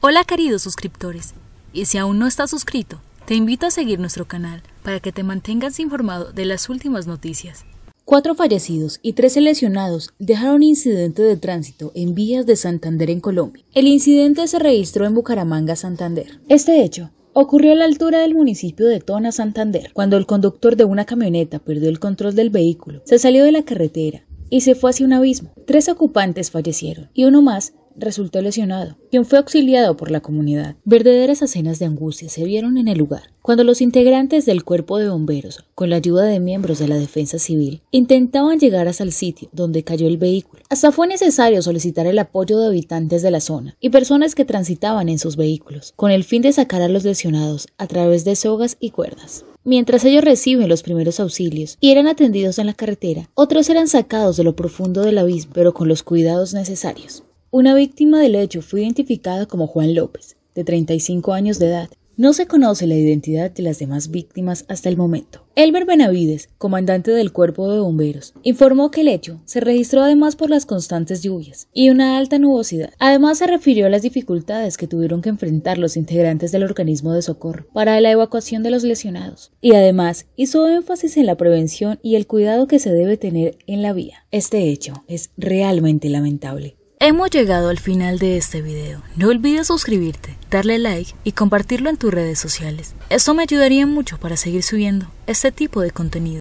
Hola queridos suscriptores, y si aún no estás suscrito, te invito a seguir nuestro canal para que te mantengas informado de las últimas noticias. Cuatro fallecidos y tres lesionados dejaron incidente de tránsito en vías de Santander en Colombia. El incidente se registró en Bucaramanga, Santander. Este hecho ocurrió a la altura del municipio de Tona, Santander, cuando el conductor de una camioneta perdió el control del vehículo, se salió de la carretera y se fue hacia un abismo. Tres ocupantes fallecieron y uno más resultó lesionado, quien fue auxiliado por la comunidad. Verdaderas escenas de angustia se vieron en el lugar, cuando los integrantes del cuerpo de bomberos, con la ayuda de miembros de la defensa civil, intentaban llegar hasta el sitio donde cayó el vehículo. Hasta fue necesario solicitar el apoyo de habitantes de la zona y personas que transitaban en sus vehículos, con el fin de sacar a los lesionados a través de sogas y cuerdas. Mientras ellos reciben los primeros auxilios y eran atendidos en la carretera, otros eran sacados de lo profundo del abismo, pero con los cuidados necesarios. Una víctima del hecho fue identificada como Juan López, de 35 años de edad. No se conoce la identidad de las demás víctimas hasta el momento. Elmer Benavides, comandante del cuerpo de bomberos, informó que el hecho se registró además por las constantes lluvias y una alta nubosidad. Además se refirió a las dificultades que tuvieron que enfrentar los integrantes del organismo de socorro para la evacuación de los lesionados y además hizo énfasis en la prevención y el cuidado que se debe tener en la vía. Este hecho es realmente lamentable Hemos llegado al final de este video. No olvides suscribirte, darle like y compartirlo en tus redes sociales. Eso me ayudaría mucho para seguir subiendo este tipo de contenido.